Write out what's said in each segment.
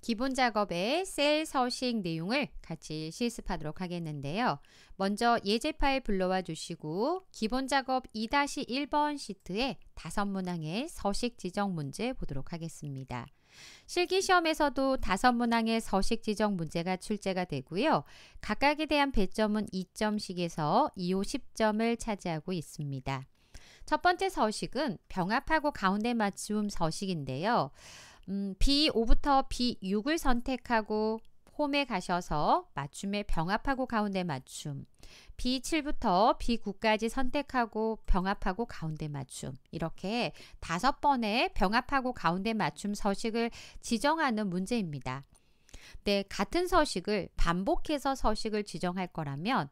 기본 작업의 셀 서식 내용을 같이 실습하도록 하겠는데요. 먼저 예제 파일 불러와 주시고 기본 작업 2-1번 시트에 다섯 문항의 서식 지정 문제 보도록 하겠습니다. 실기시험에서도 다섯 문항의 서식 지정 문제가 출제가 되고요. 각각에 대한 배점은 2점씩에서 2호 10점을 차지하고 있습니다. 첫 번째 서식은 병합하고 가운데 맞춤 서식인데요. 음, B5부터 B6을 선택하고 홈에 가셔서 맞춤에 병합하고 가운데 맞춤 B7부터 B9까지 선택하고 병합하고 가운데 맞춤 이렇게 다섯 번의 병합하고 가운데 맞춤 서식을 지정하는 문제입니다. 네, 같은 서식을 반복해서 서식을 지정할 거라면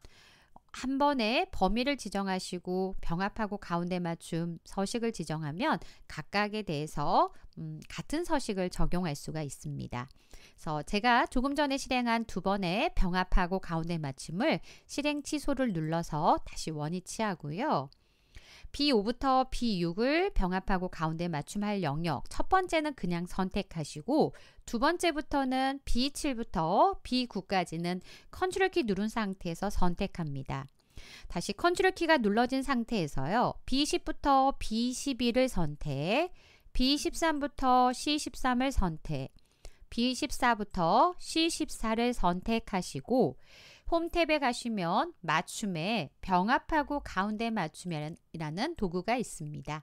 한 번에 범위를 지정하시고 병합하고 가운데 맞춤 서식을 지정하면 각각에 대해서 음, 같은 서식을 적용할 수가 있습니다. 그래서 제가 조금 전에 실행한 두 번의 병합하고 가운데 맞춤을 실행 취소를 눌러서 다시 원위치하고요. B5부터 B6을 병합하고 가운데 맞춤할 영역 첫 번째는 그냥 선택하시고 두 번째부터는 B7부터 B9까지는 컨트롤 키 누른 상태에서 선택합니다. 다시 컨트롤 키가 눌러진 상태에서요. B10부터 B11을 선택, B13부터 C13을 선택, B14부터 C14를 선택하시고 홈 탭에 가시면 맞춤에 병합하고 가운데 맞춤이라는 도구가 있습니다.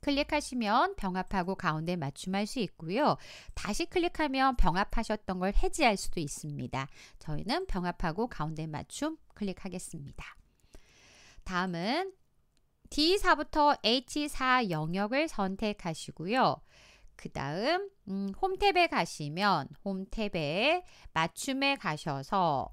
클릭하시면 병합하고 가운데 맞춤할 수 있고요. 다시 클릭하면 병합하셨던 걸 해지할 수도 있습니다. 저희는 병합하고 가운데 맞춤 클릭하겠습니다. 다음은 D4부터 H4 영역을 선택하시고요. 그 다음 음, 홈탭에 가시면 홈탭에 맞춤에 가셔서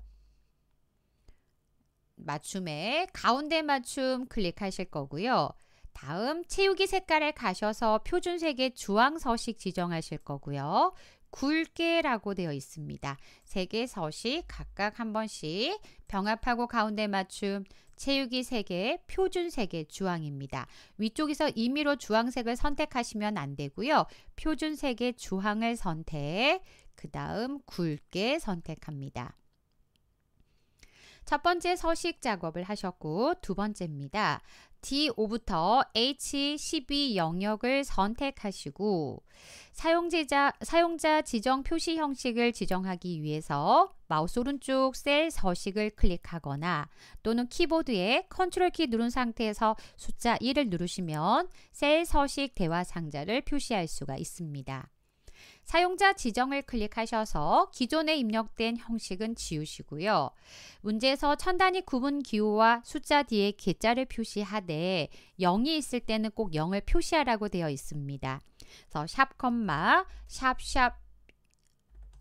맞춤에 가운데 맞춤 클릭하실 거고요. 다음 채우기 색깔에 가셔서 표준색의 주황 서식 지정하실 거고요. 굵게라고 되어 있습니다. 세개 서식 각각 한 번씩 병합하고 가운데 맞춤 채우기 3개, 표준 색의 주황입니다. 위쪽에서 임의로 주황색을 선택하시면 안 되고요. 표준 색의 주황을 선택, 그 다음 굵게 선택합니다. 첫 번째 서식 작업을 하셨고 두 번째입니다. D5부터 H12 영역을 선택하시고 사용자, 사용자 지정 표시 형식을 지정하기 위해서 마우스 오른쪽 셀 서식을 클릭하거나 또는 키보드에 컨트롤 키 누른 상태에서 숫자 1을 누르시면 셀 서식 대화 상자를 표시할 수가 있습니다. 사용자 지정을 클릭하셔서 기존에 입력된 형식은 지우시고요. 문제에서 천 단위 구분 기호와 숫자 뒤에 개자를 표시하되 0이 있을 때는 꼭 0을 표시하라고 되어 있습니다. 그래서 샵 콤마 샵샵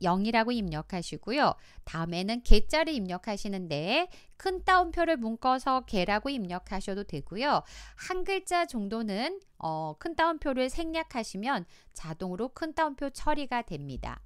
0이라고 입력하시고요. 다음에는 개자를 입력하시는데 큰 따옴표를 묶어서 개라고 입력하셔도 되고요. 한 글자 정도는 어, 큰 따옴표를 생략하시면 자동으로 큰 따옴표 처리가 됩니다.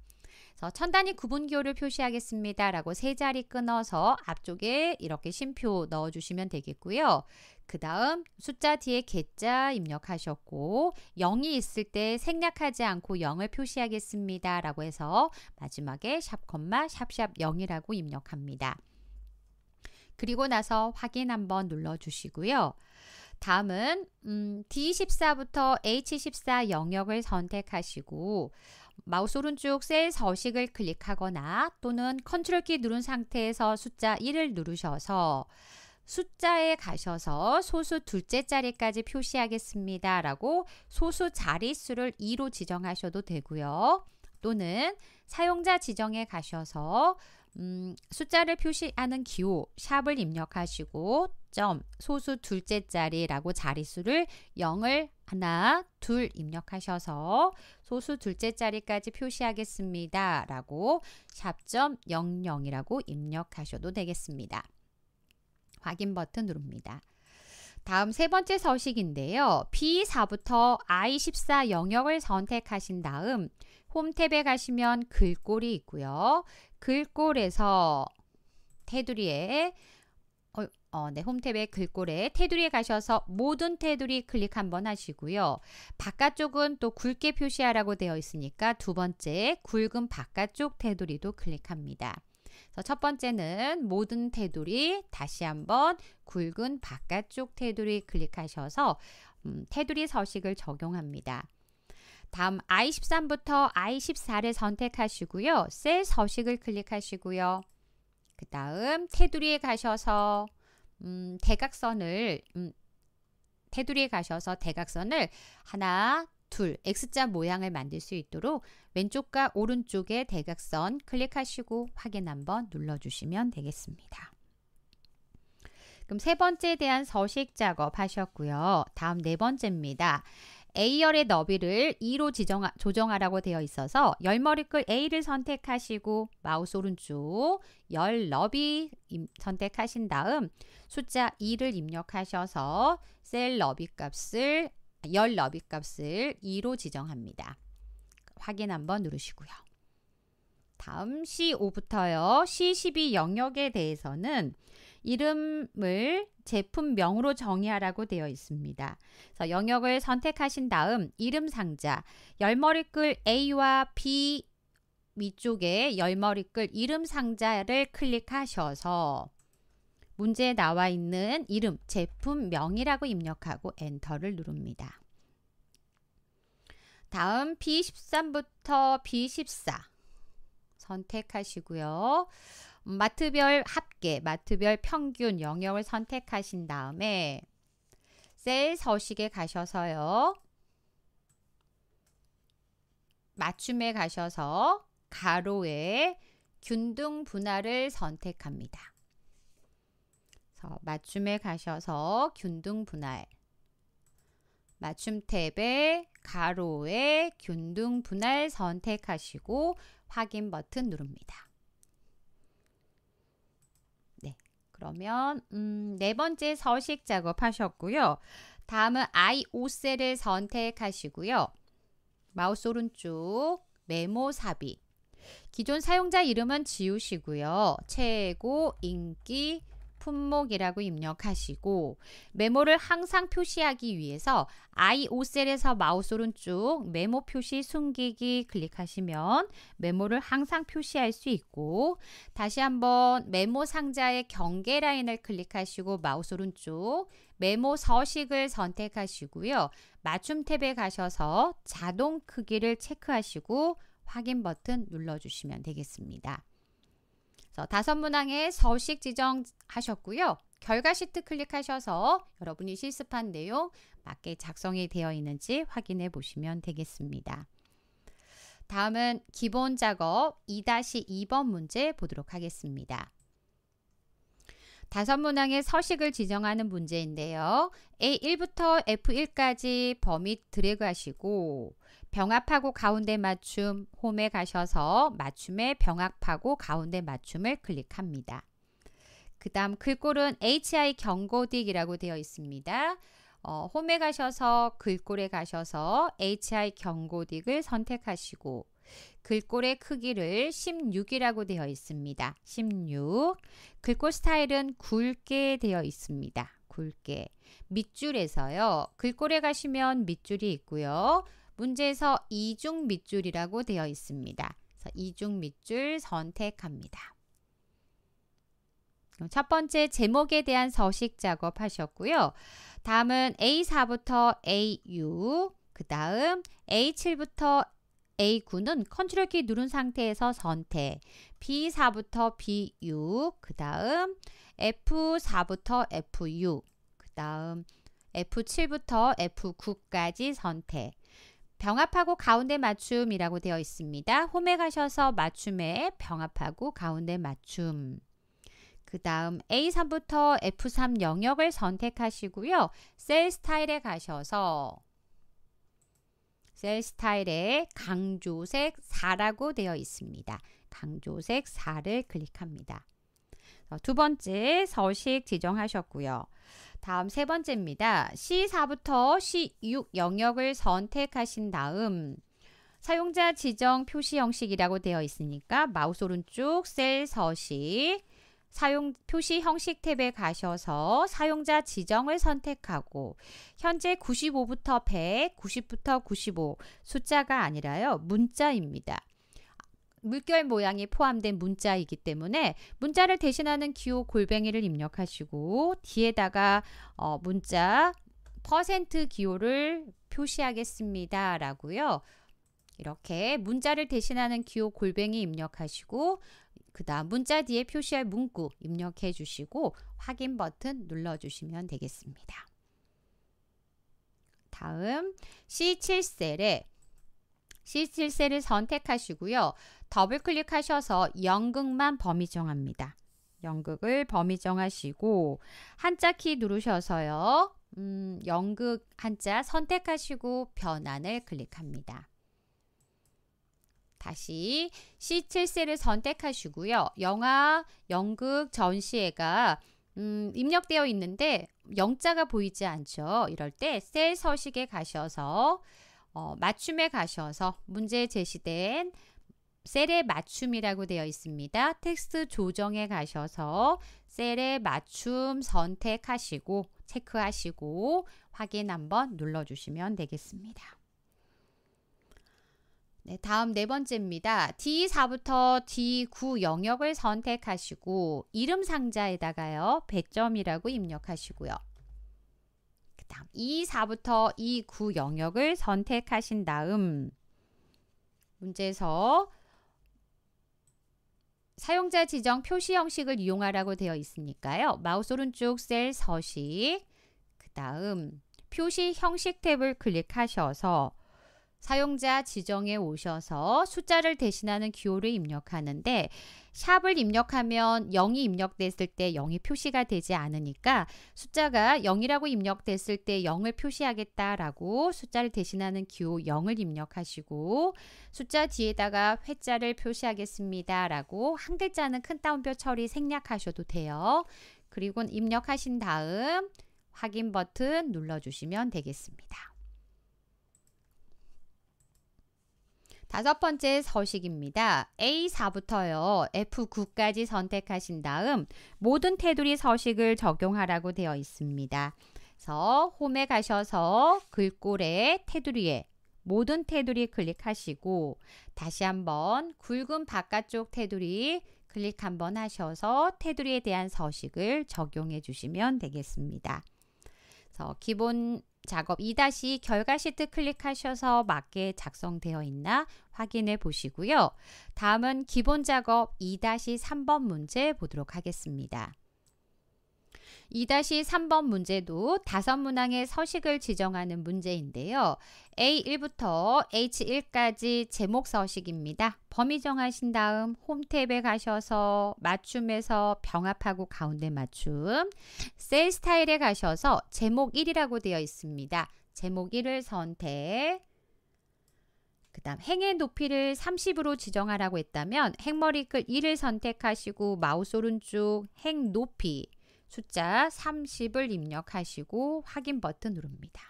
그래서 천 단위 구분기호를 표시하겠습니다. 라고 세 자리 끊어서 앞쪽에 이렇게 심표 넣어주시면 되겠고요. 그 다음 숫자 뒤에 개자 입력하셨고 0이 있을 때 생략하지 않고 0을 표시하겠습니다. 라고 해서 마지막에 샵 콤마 샵샵 0이라고 입력합니다. 그리고 나서 확인 한번 눌러주시고요. 다음은 음, D14부터 H14 영역을 선택하시고 마우스 오른쪽 셀 서식을 클릭하거나 또는 컨트롤 키 누른 상태에서 숫자 1을 누르셔서 숫자에 가셔서 소수 둘째 자리까지 표시하겠습니다. 라고 소수 자릿수를 2로 지정하셔도 되고요. 또는 사용자 지정에 가셔서 음, 숫자를 표시하는 기호 샵을 입력하시고 점 소수 둘째 자리라고 자릿수를 0을 하나 둘 입력하셔서 소수 둘째 자리까지 표시하겠습니다 라고 샵.00이라고 입력하셔도 되겠습니다. 확인 버튼 누릅니다. 다음 세 번째 서식인데요. B4부터 I14 영역을 선택하신 다음 홈 탭에 가시면 글꼴이 있고요. 글꼴에서 테두리에 어, 어, 네, 홈탭의 글꼴에 테두리에 가셔서 모든 테두리 클릭 한번 하시고요. 바깥쪽은 또 굵게 표시하라고 되어 있으니까 두 번째 굵은 바깥쪽 테두리도 클릭합니다. 첫 번째는 모든 테두리 다시 한번 굵은 바깥쪽 테두리 클릭하셔서 음, 테두리 서식을 적용합니다. 다음 I13부터 I14를 선택하시고요. 셀 서식을 클릭하시고요. 그 다음 테두리에 가셔서 음, 대각선을 음, 테두리에 가셔서 대각선을 하나, 둘, X자 모양을 만들 수 있도록 왼쪽과 오른쪽의 대각선 클릭하시고 확인 한번 눌러주시면 되겠습니다. 그럼 세 번째에 대한 서식 작업 하셨고요. 다음 네 번째입니다. A열의 너비를 2로 지정하, 조정하라고 되어 있어서 열머리글 A를 선택하시고 마우스 오른쪽 열 너비 선택하신 다음 숫자 2를 입력하셔서 셀 너비 값을 열 너비 값을 2로 지정합니다. 확인 한번 누르시고요. 다음 C5부터요. C12 영역에 대해서는 이름을 제품명으로 정의하라고 되어 있습니다. 그래서 영역을 선택하신 다음 이름 상자 열머리글 A와 B 위쪽에 열머리글 이름 상자를 클릭하셔서 문제에 나와 있는 이름, 제품명이라고 입력하고 엔터를 누릅니다. 다음 B13부터 B14 선택하시고요. 마트별 합계, 마트별 평균 영역을 선택하신 다음에 셀 서식에 가셔서요. 맞춤에 가셔서 가로에 균등 분할을 선택합니다. 어, 맞춤에 가셔서 균등 분할 맞춤 탭에 가로에 균등 분할 선택하시고 확인 버튼 누릅니다. 네, 그러면 음, 네 번째 서식 작업하셨고요. 다음은 I5셀을 선택하시고요. 마우스 오른쪽 메모 삽입 기존 사용자 이름은 지우시고요. 최고 인기 품목이라고 입력하시고 메모를 항상 표시하기 위해서 I5셀에서 마우스 오른쪽 메모 표시 숨기기 클릭하시면 메모를 항상 표시할 수 있고 다시 한번 메모 상자의 경계 라인을 클릭하시고 마우스 오른쪽 메모 서식을 선택하시고요. 맞춤 탭에 가셔서 자동 크기를 체크하시고 확인 버튼 눌러주시면 되겠습니다. 다섯 문항에 서식 지정하셨고요. 결과 시트 클릭하셔서 여러분이 실습한 내용 맞게 작성이 되어 있는지 확인해 보시면 되겠습니다. 다음은 기본 작업 2-2번 문제 보도록 하겠습니다. 다섯 문항의 서식을 지정하는 문제인데요. A1부터 F1까지 범위 드래그 하시고 병합하고 가운데 맞춤 홈에 가셔서 맞춤에 병합하고 가운데 맞춤을 클릭합니다. 그 다음 글꼴은 HI 경고딕이라고 되어 있습니다. 어, 홈에 가셔서 글꼴에 가셔서 HI 경고딕을 선택하시고 글꼴의 크기를 16이라고 되어 있습니다. 16. 글꼴 스타일은 굵게 되어 있습니다. 굵게. 밑줄에서요. 글꼴에 가시면 밑줄이 있고요. 문제에서 이중 밑줄이라고 되어 있습니다. 그래서 이중 밑줄 선택합니다. 첫 번째 제목에 대한 서식 작업 하셨고요. 다음은 A4부터 a u 그 다음 A7부터 A9는 컨트롤 키 누른 상태에서 선택, B4부터 b u 그 다음 F4부터 f u 그 다음 F7부터 F9까지 선택, 병합하고 가운데 맞춤이라고 되어 있습니다. 홈에 가셔서 맞춤에 병합하고 가운데 맞춤. 그 다음 A3부터 F3 영역을 선택하시고요. 셀 스타일에 가셔서 셀 스타일에 강조색 4라고 되어 있습니다. 강조색 4를 클릭합니다. 어, 두 번째 서식 지정하셨고요. 다음 세 번째입니다. C4부터 C6 영역을 선택하신 다음 사용자 지정 표시 형식이라고 되어 있으니까 마우스 오른쪽 셀 서식 사용 표시 형식 탭에 가셔서 사용자 지정을 선택하고 현재 95부터 100, 90부터 95 숫자가 아니라요. 문자입니다. 물결 모양이 포함된 문자이기 때문에 문자를 대신하는 기호 골뱅이를 입력하시고 뒤에다가 어, 문자 퍼센트 기호를 표시하겠습니다. 라고요. 이렇게 문자를 대신하는 기호 골뱅이 입력하시고 그 다음 문자 뒤에 표시할 문구 입력해 주시고 확인 버튼 눌러주시면 되겠습니다. 다음 C7셀에 C7셀을 선택하시고요. 더블 클릭하셔서 연극만 범위 정합니다. 연극을 범위 정하시고 한자 키 누르셔서요. 음, 연극 한자 선택하시고 변환을 클릭합니다. 다시 C7셀을 선택하시고요. 영화, 연극, 전시회가 음, 입력되어 있는데 영자가 보이지 않죠. 이럴 때 셀 서식에 가셔서 어, 맞춤에 가셔서 문제 제시된 셀의 맞춤이라고 되어 있습니다. 텍스트 조정에 가셔서 셀의 맞춤 선택하시고 체크하시고 확인 한번 눌러주시면 되겠습니다. 네, 다음 네 번째입니다. D4부터 D9 영역을 선택하시고 이름 상자에다가요. 배점이라고 입력하시고요. 그 다음 E4부터 E9 영역을 선택하신 다음 문제에서 사용자 지정 표시 형식을 이용하라고 되어 있으니까요. 마우스 오른쪽 셀 서식, 그 다음 표시 형식 탭을 클릭하셔서 사용자 지정에 오셔서 숫자를 대신하는 기호를 입력하는데 샵을 입력하면 0이 입력됐을 때 0이 표시가 되지 않으니까 숫자가 0이라고 입력됐을 때 0을 표시하겠다라고 숫자를 대신하는 기호 0을 입력하시고 숫자 뒤에다가 회자를 표시하겠습니다라고 한 글자는 큰 따옴표 처리 생략하셔도 돼요. 그리고 입력하신 다음 확인 버튼 눌러주시면 되겠습니다. 다섯 번째 서식입니다. A4부터요. F9까지 선택하신 다음 모든 테두리 서식을 적용하라고 되어 있습니다. 그래서 홈에 가셔서 글꼴에 테두리에 모든 테두리 클릭하시고 다시 한번 굵은 바깥쪽 테두리 클릭 한번 하셔서 테두리에 대한 서식을 적용해 주시면 되겠습니다. 그래서 기본 작업 2 결과 시트 클릭하셔서 맞게 작성되어 있나 확인해 보시고요. 다음은 기본 작업 2-3번 문제 보도록 하겠습니다. 2-3번 문제도 다섯 문항의 서식을 지정하는 문제인데요. A1부터 H1까지 제목 서식입니다. 범위 정하신 다음 홈탭에 가셔서 맞춤에서 병합하고 가운데 맞춤 셀 스타일에 가셔서 제목 1이라고 되어 있습니다. 제목 1을 선택 그 다음 행의 높이를 30으로 지정하라고 했다면 행머리글 1을 선택하시고 마우스 오른쪽 행 높이 숫자 30을 입력하시고 확인 버튼 누릅니다.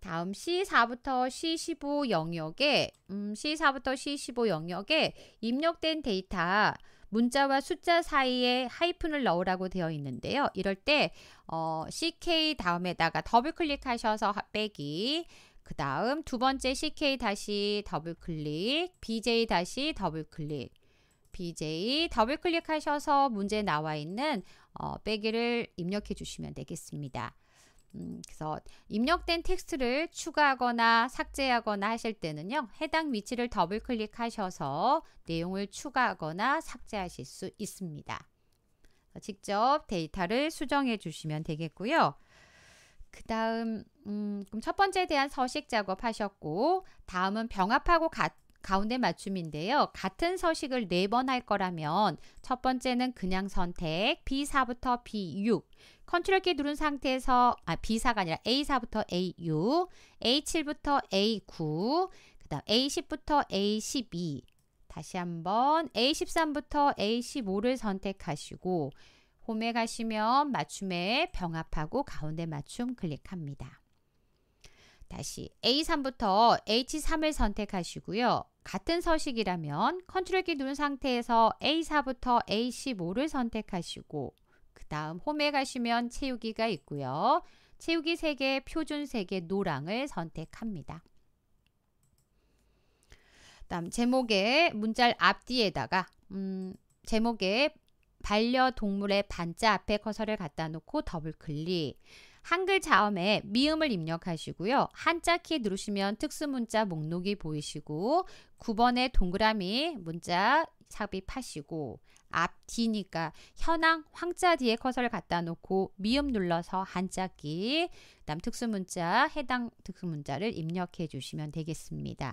다음 C4부터 C15 영역에 음, C4부터 C15 영역에 입력된 데이터 문자와 숫자 사이에 하이픈을 넣으라고 되어 있는데요. 이럴 때 어, CK 다음에다가 더블 클릭하셔서 빼기 그 다음 두 번째 CK 다시 더블 클릭 BJ 다시 더블 클릭 BJ 더블 클릭하셔서 문제에 나와 있는 어, 빼기를 입력해 주시면 되겠습니다. 음, 그래서 입력된 텍스트를 추가하거나 삭제하거나 하실 때는요. 해당 위치를 더블 클릭하셔서 내용을 추가하거나 삭제하실 수 있습니다. 직접 데이터를 수정해 주시면 되겠고요. 그 다음 음, 그럼 첫 번째에 대한 서식 작업 하셨고 다음은 병합하고 같은 가운데 맞춤인데요. 같은 서식을 네 번 할 거라면 첫 번째는 그냥 선택 B4부터 B6 컨트롤 키 누른 상태에서 아 B4가 아니라 A4부터 A6 A7부터 A9 그 다음 A10부터 A12 다시 한번 A13부터 A15를 선택하시고 홈에 가시면 맞춤에 병합하고 가운데 맞춤 클릭합니다. 다시 A3부터 H3을 선택하시고요. 같은 서식이라면 컨트롤 키 누른 상태에서 A4부터 A15를 선택하시고 그 다음 홈에 가시면 채우기가 있고요. 채우기 색의 표준 색의 노랑을 선택합니다. 다음 제목에 문자 를 앞뒤에다가 음, 제목에 반려동물의 반자 앞에 커서를 갖다 놓고 더블 클릭 한글 자음에 미음을 입력하시고요. 한자 키 누르시면 특수 문자 목록이 보이시고 9번에 동그라미 문자 삽입하시고 앞 뒤니까 현황 황자 뒤에 커서를 갖다 놓고 미음 눌러서 한자키 그다음 특수 문자 해당 특수 문자를 입력해 주시면 되겠습니다.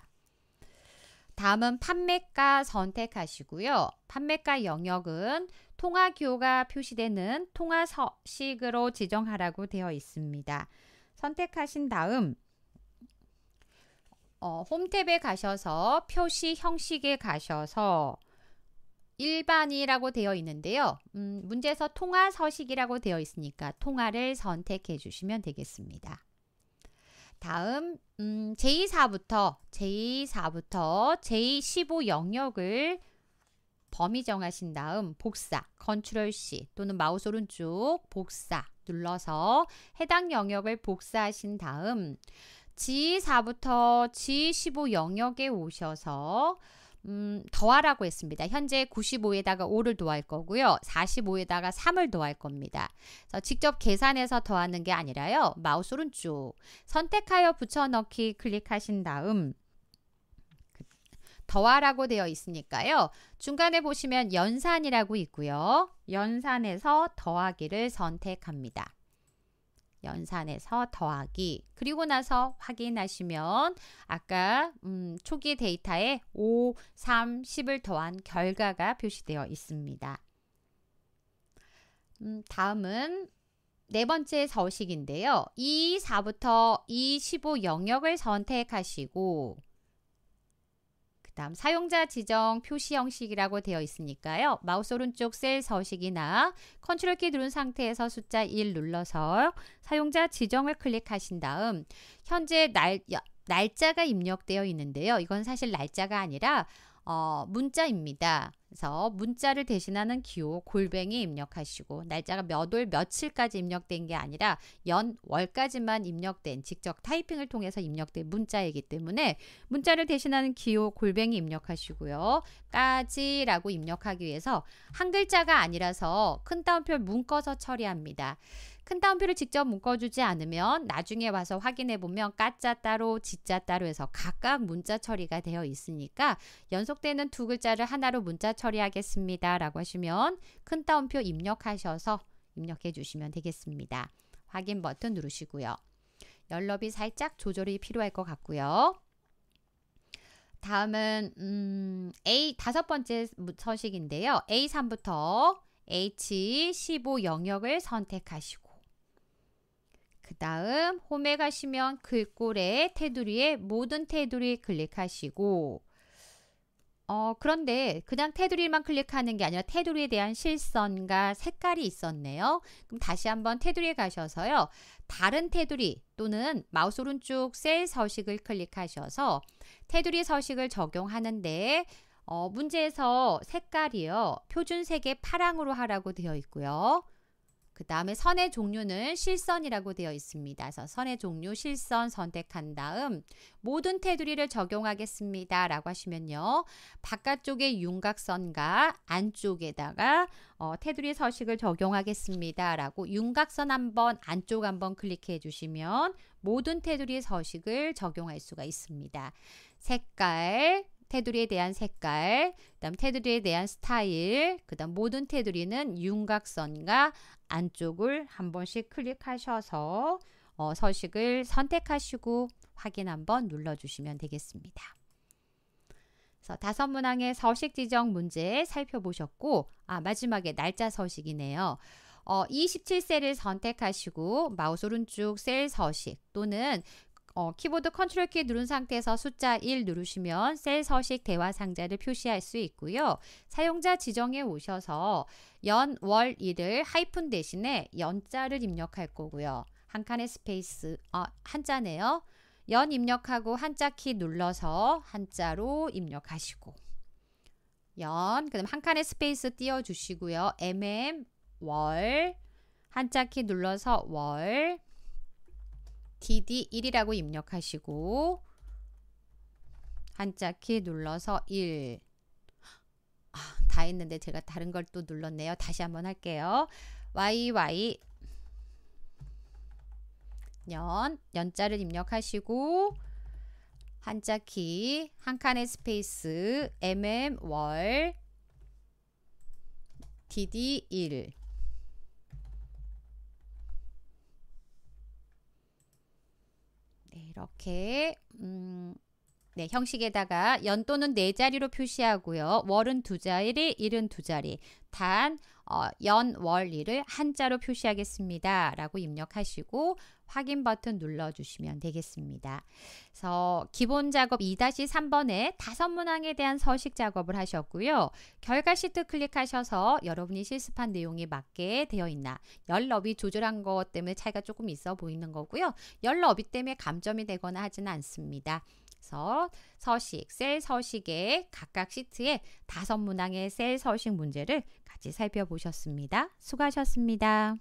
다음은 판매가 선택하시고요. 판매가 영역은 통화교가 표시되는 통화서식으로 지정하라고 되어 있습니다. 선택하신 다음 어, 홈탭에 가셔서 표시 형식에 가셔서 일반이라고 되어 있는데요. 음, 문제에서 통화 서식이라고 되어 있으니까 통화를 선택해 주시면 되겠습니다. 다음 음, 제2사부터 제2사부터 제15 영역을 범위 정하신 다음 복사 컨트롤 C 또는 마우스 오른쪽 복사 눌러서 해당 영역을 복사하신 다음 G4부터 G15 영역에 오셔서 음, 더하라고 했습니다. 현재 95에다가 5를 더할 거고요. 45에다가 3을 더할 겁니다. 그래서 직접 계산해서 더하는 게 아니라요. 마우스 오른쪽 선택하여 붙여넣기 클릭하신 다음 더하라고 되어 있으니까요. 중간에 보시면 연산이라고 있고요. 연산에서 더하기를 선택합니다. 연산해서 더하기 그리고 나서 확인하시면 아까 음, 초기 데이터에 5, 3, 10을 더한 결과가 표시되어 있습니다. 음, 다음은 네 번째 서식인데요. 2, 4부터 2, 15 영역을 선택하시고 그 다음 사용자 지정 표시 형식이라고 되어 있으니까요. 마우스 오른쪽 셀 서식이나 컨트롤 키 누른 상태에서 숫자 1 눌러서 사용자 지정을 클릭하신 다음 현재 날, 날짜가 입력되어 있는데요. 이건 사실 날짜가 아니라 어, 문자입니다. 그래서 문자를 대신하는 기호 골뱅이 입력하시고 날짜가 몇월 며칠까지 입력된 게 아니라 연 월까지만 입력된 직접 타이핑을 통해서 입력된 문자이기 때문에 문자를 대신하는 기호 골뱅이 입력하시고요. 까지라고 입력하기 위해서 한 글자가 아니라서 큰 따옴표를 묶어서 처리합니다. 큰 따옴표를 직접 묶어주지 않으면 나중에 와서 확인해 보면 까짜 따로 지짜 따로 해서 각각 문자 처리가 되어 있으니까 연속되는 두 글자를 하나로 문자 처리하겠습니다. 라고 하시면 큰 따옴표 입력하셔서 입력해 주시면 되겠습니다. 확인 버튼 누르시고요. 연럽이 살짝 조절이 필요할 것 같고요. 다음은 음, A 다섯 번째 서식인데요. A3부터 H15 영역을 선택하시고 그 다음 홈에 가시면 글꼴에 그 테두리에 모든 테두리 클릭하시고 어, 그런데 그냥 테두리만 클릭하는 게 아니라 테두리에 대한 실선과 색깔이 있었네요. 그럼 다시 한번 테두리에 가셔서요. 다른 테두리 또는 마우스 오른쪽 셀 서식을 클릭하셔서 테두리 서식을 적용하는데 어, 문제에서 색깔이요. 표준색의 파랑으로 하라고 되어 있고요. 그 다음에 선의 종류는 실선이라고 되어 있습니다. 그래서 선의 종류 실선 선택한 다음 모든 테두리를 적용하겠습니다. 라고 하시면요. 바깥쪽에 윤곽선과 안쪽에다가 어, 테두리 서식을 적용하겠습니다. 라고 윤곽선 한번 안쪽 한번 클릭해 주시면 모든 테두리 서식을 적용할 수가 있습니다. 색깔, 테두리에 대한 색깔, 그다음 테두리에 대한 스타일, 그다음 모든 테두리는 윤곽선과 안쪽을 한 번씩 클릭하셔서 어, 서식을 선택하시고 확인 한번 눌러주시면 되겠습니다. 그래서 다섯 문항의 서식 지정 문제 살펴보셨고 아 마지막에 날짜 서식이네요. 어, 27셀을 선택하시고 마우스 오른쪽 셀 서식 또는 어, 키보드 컨트롤 키 누른 상태에서 숫자 1 누르시면 셀 서식 대화 상자를 표시할 수 있고요. 사용자 지정에 오셔서 연, 월, 일을 하이픈 대신에 연자를 입력할 거고요. 한 칸의 스페이스, 아, 한자네요. 연 입력하고 한자 키 눌러서 한자로 입력하시고 연, 그 다음 한 칸의 스페이스 띄워주시고요. mm, 월, 한자 키 눌러서 월, DD1이라고 입력하시고 한자키 눌러서 1. 아, 다 했는데 제가 다른 걸 또 눌렀네요. 다시 한번 할게요. YY 연, 연자를 입력하시고 한자키, 한 칸의 스페이스, mm, 월, dd1 이렇게 음, 네, 형식에다가 연도는 네 자리로 표시하고요. 월은 두 자리, 일은 두 자리. 단 어, 연월일을 한자로 표시하겠습니다. 라고 입력하시고 확인 버튼 눌러주시면 되겠습니다. 그래서 기본 작업 2-3번에 다섯 문항에 대한 서식 작업을 하셨고요. 결과 시트 클릭하셔서 여러분이 실습한 내용에 맞게 되어 있나 열너비 조절한 것 때문에 차이가 조금 있어 보이는 거고요. 열너비 때문에 감점이 되거나 하지는 않습니다. 서 서식, 셀 서식의 각각 시트에 다섯 문항의 셀 서식 문제를 같이 살펴보셨습니다. 수고하셨습니다.